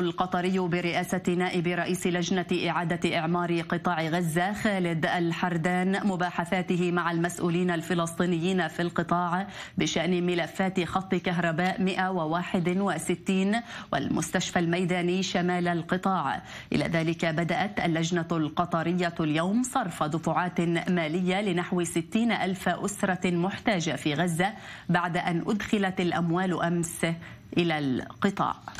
القطري برئاسة نائب رئيس لجنة إعادة إعمار قطاع غزة خالد الحردان مباحثاته مع المسؤولين الفلسطينيين في القطاع بشأن ملفات خط كهرباء 161 والمستشفى الميداني شمال القطاع إلى ذلك بدأت اللجنة القطرية اليوم صرف دفعات مالية لنحو 60 ألف أسرة محتاجة في غزة بعد أن أدخلت الأموال أمس إلى القطاع